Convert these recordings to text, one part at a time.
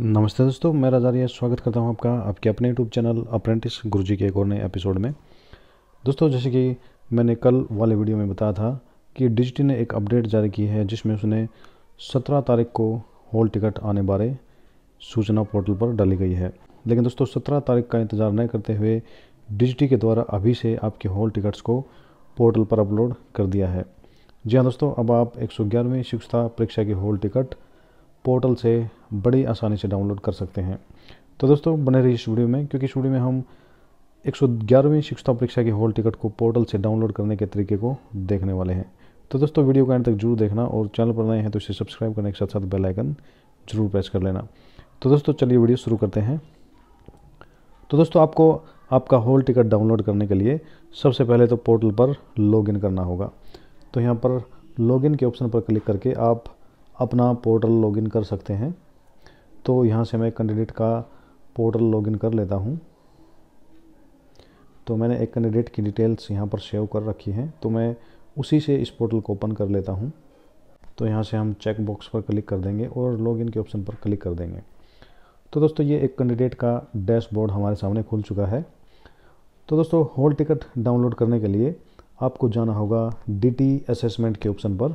नमस्ते दोस्तों मैं राजारिया स्वागत करता हूं आपका आपके अपने यूट्यूब चैनल अप्रेंटिस गुरुजी के एक और नए एपिसोड में दोस्तों जैसे कि मैंने कल वाले वीडियो में बताया था कि डिजिटी ने एक अपडेट जारी की है जिसमें उसने सत्रह तारीख को हॉल टिकट आने बारे सूचना पोर्टल पर डाली गई है लेकिन दोस्तों सत्रह तारीख का इंतज़ार न करते हुए डिजिटी के द्वारा अभी से आपके हॉल टिकट्स को पोर्टल पर अपलोड कर दिया है जी हाँ दोस्तों अब आप एक सौ ग्यारहवीं शिक्षता परीक्षा की हॉल टिकट पोर्टल से बड़ी आसानी से डाउनलोड कर सकते हैं तो दोस्तों बने रहिए इस वीडियो में क्योंकि इस वीडियो में हम एक सौ ग्यारहवीं शिक्षता परीक्षा की हॉल टिकट को पोर्टल से डाउनलोड करने के तरीके को देखने वाले हैं तो दोस्तों वीडियो को एंड तक जरूर देखना और चैनल पर नए हैं तो इसे सब्सक्राइब करने के साथ साथ बेल आइकन जरूर प्रेस कर लेना तो दोस्तों चलिए वीडियो शुरू करते हैं तो दोस्तों आपको आपका हॉल टिकट डाउनलोड करने के लिए सबसे पहले तो पोर्टल पर लॉगिन करना होगा तो यहाँ पर लॉगिन के ऑप्शन पर क्लिक करके आप अपना पोर्टल लॉगिन कर सकते हैं तो यहाँ से मैं कैंडिडेट का पोर्टल लॉगिन कर लेता हूँ तो मैंने एक कैंडिडेट की डिटेल्स यहाँ पर सेव कर रखी हैं तो मैं उसी से इस पोर्टल को ओपन कर लेता हूँ तो यहाँ से हम चेक बॉक्स पर क्लिक कर देंगे और लॉगिन के ऑप्शन पर क्लिक कर देंगे तो दोस्तों ये एक कैंडिडेट का डैशबोर्ड हमारे सामने खुल चुका है तो दोस्तों होल टिकट डाउनलोड करने के लिए आपको जाना होगा डी टी असेसमेंट के ऑप्शन पर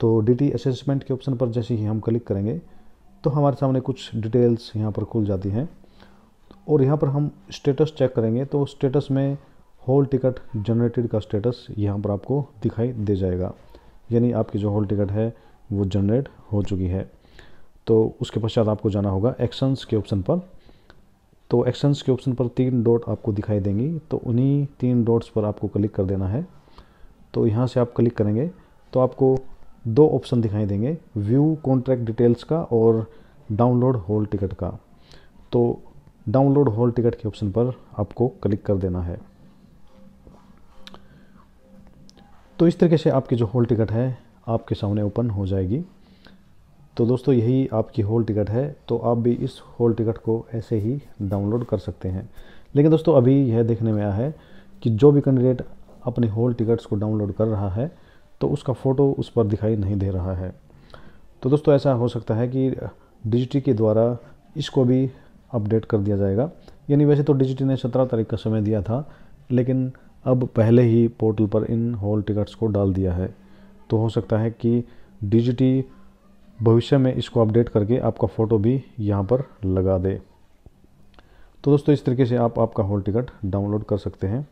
तो डी असेसमेंट के ऑप्शन पर जैसे ही हम क्लिक करेंगे तो हमारे सामने कुछ डिटेल्स यहाँ पर खुल जाती हैं और यहाँ पर हम स्टेटस चेक करेंगे तो स्टेटस में हॉल टिकट जनरेटेड का स्टेटस यहाँ पर आपको दिखाई दे जाएगा यानी आपकी जो हॉल टिकट है वो जनरेट हो चुकी है तो उसके पश्चात आपको जाना होगा एक्शंस के ऑप्शन पर तो एक्शंस के ऑप्शन पर तीन डॉट आपको दिखाई देंगी तो उन्हीं तीन डॉट्स पर आपको क्लिक कर देना है तो यहाँ से आप क्लिक करेंगे तो आपको दो ऑप्शन दिखाई देंगे व्यू कॉन्ट्रैक्ट डिटेल्स का और डाउनलोड होल टिकट का तो डाउनलोड होल टिकट के ऑप्शन पर आपको क्लिक कर देना है तो इस तरीके से आपकी जो होल टिकट है आपके सामने ओपन हो जाएगी तो दोस्तों यही आपकी होल टिकट है तो आप भी इस होल टिकट को ऐसे ही डाउनलोड कर सकते हैं लेकिन दोस्तों अभी यह देखने में आया है कि जो भी कैंडिडेट अपने होल टिकट्स को डाउनलोड कर रहा है तो उसका फ़ोटो उस पर दिखाई नहीं दे रहा है तो दोस्तों ऐसा हो सकता है कि डिजिटी के द्वारा इसको भी अपडेट कर दिया जाएगा यानी वैसे तो डिजिटी ने सत्रह तारीख का समय दिया था लेकिन अब पहले ही पोर्टल पर इन हॉल टिकट्स को डाल दिया है तो हो सकता है कि डिजिटी भविष्य में इसको अपडेट करके आपका फ़ोटो भी यहाँ पर लगा दे तो दोस्तों इस तरीके से आप आपका हॉल टिकट डाउनलोड कर सकते हैं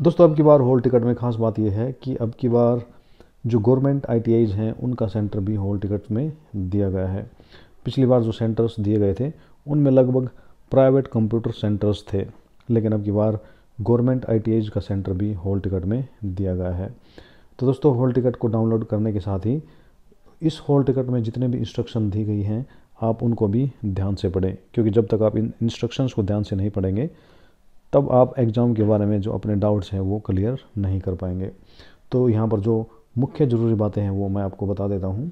दोस्तों अब की बार होल टिकट में खास बात यह है कि अब की बार जो गवर्नमेंट आई हैं उनका सेंटर भी होल टिकट में दिया गया है पिछली बार जो सेंटर्स दिए गए थे उनमें लगभग प्राइवेट कंप्यूटर सेंटर्स थे लेकिन अब की बार गवर्नमेंट आई का सेंटर भी होल टिकट में दिया गया है तो दोस्तों होल टिकट को डाउनलोड करने के साथ ही इस होल टिकट में जितने भी इंस्ट्रक्शन दी गई हैं आप उनको भी ध्यान से पढ़ें क्योंकि जब तक आप इन इंस्ट्रक्शंस को ध्यान से नहीं पढ़ेंगे तब आप एग्ज़ाम के बारे में जो अपने डाउट्स हैं वो क्लियर नहीं कर पाएंगे तो यहाँ पर जो मुख्य ज़रूरी बातें हैं वो मैं आपको बता देता हूँ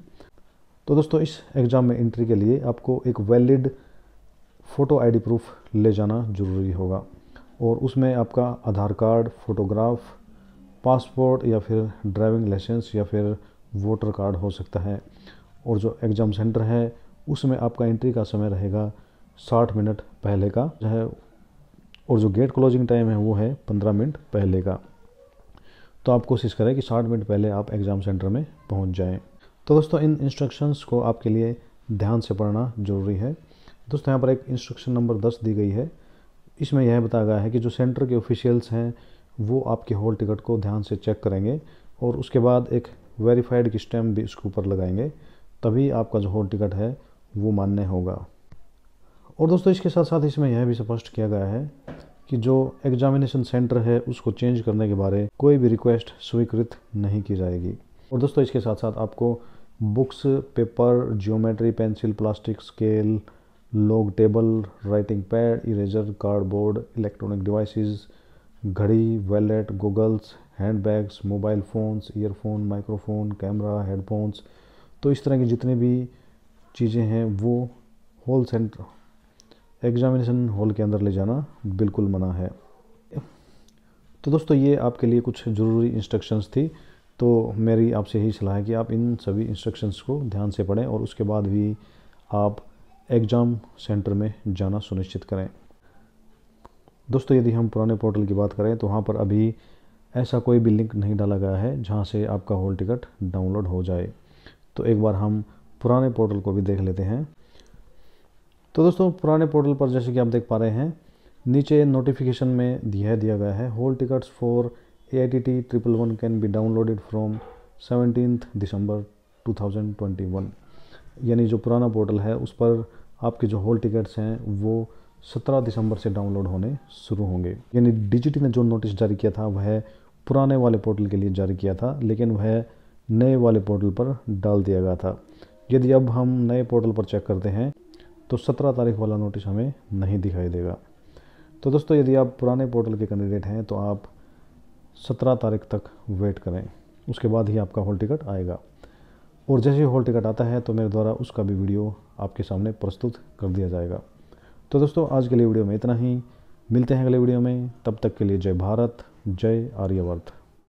तो दोस्तों इस एग्ज़ाम में एंट्री के लिए आपको एक वैलिड फ़ोटो आईडी प्रूफ ले जाना ज़रूरी होगा और उसमें आपका आधार कार्ड फ़ोटोग्राफ पासपोर्ट या फिर ड्राइविंग लाइसेंस या फिर वोटर कार्ड हो सकता है और जो एग्ज़ाम सेंटर है उसमें आपका एंट्री का समय रहेगा साठ मिनट पहले का जो है और जो गेट क्लोजिंग टाइम है वो है पंद्रह मिनट पहले का तो आप कोशिश करें कि साठ मिनट पहले आप एग्ज़ाम सेंटर में पहुंच जाएं तो दोस्तों इन इंस्ट्रक्शंस को आपके लिए ध्यान से पढ़ना ज़रूरी है दोस्तों यहाँ पर एक इंस्ट्रक्शन नंबर दस दी गई है इसमें यह बताया गया है कि जो सेंटर के ऑफिशियल्स हैं वो आपके हॉल टिकट को ध्यान से चेक करेंगे और उसके बाद एक वेरीफाइड स्टैम्प भी उसके ऊपर लगाएंगे तभी आपका जो हॉल टिकट है वो मान्य होगा और दोस्तों इसके साथ साथ इसमें यह भी स्पष्ट किया गया है कि जो एग्जामिनेशन सेंटर है उसको चेंज करने के बारे कोई भी रिक्वेस्ट स्वीकृत नहीं की जाएगी और दोस्तों इसके साथ साथ आपको books paper geometry pencil plastic scale log table writing pad eraser cardboard electronic devices घड़ी wallet goggles handbags mobile phones earphone microphone camera headphones तो इस तरह की जितने भी चीज़ें हैं वो होल सेंटर एग्ज़ामिनेशन हॉल के अंदर ले जाना बिल्कुल मना है तो दोस्तों ये आपके लिए कुछ ज़रूरी इंस्ट्रक्शंस थी तो मेरी आपसे यही सलाह है कि आप इन सभी इंस्ट्रक्शंस को ध्यान से पढ़ें और उसके बाद भी आप एग्ज़ाम सेंटर में जाना सुनिश्चित करें दोस्तों यदि हम पुराने पोर्टल की बात करें तो वहाँ पर अभी ऐसा कोई भी लिंक नहीं डाला गया है जहाँ से आपका हॉल टिकट डाउनलोड हो जाए तो एक बार हम पुराने पोर्टल को भी देख लेते हैं तो दोस्तों पुराने पोर्टल पर जैसे कि आप देख पा रहे हैं नीचे नोटिफिकेशन में दिया दिया गया है hall tickets for A I T T triple one can be downloaded from seventeen दिसंबर टू यानी जो पुराना पोर्टल है उस पर आपके जो होल टिकट्स हैं वो 17 दिसंबर से डाउनलोड होने शुरू होंगे यानी डिजिटी ने जो नोटिस जारी किया था वह पुराने वाले पोर्टल के लिए जारी किया था लेकिन वह नए वाले पोर्टल पर डाल दिया गया था यदि अब हम नए पोर्टल पर चेक करते हैं तो सत्रह तारीख वाला नोटिस हमें नहीं दिखाई देगा तो दोस्तों यदि आप पुराने पोर्टल के कैंडिडेट हैं तो आप सत्रह तारीख तक वेट करें उसके बाद ही आपका हॉल टिकट आएगा और जैसे ही हॉल टिकट आता है तो मेरे द्वारा उसका भी वीडियो आपके सामने प्रस्तुत कर दिया जाएगा तो दोस्तों आज के लिए वीडियो में इतना ही मिलते हैं अगले वीडियो में तब तक के लिए जय भारत जय आर्यवर्त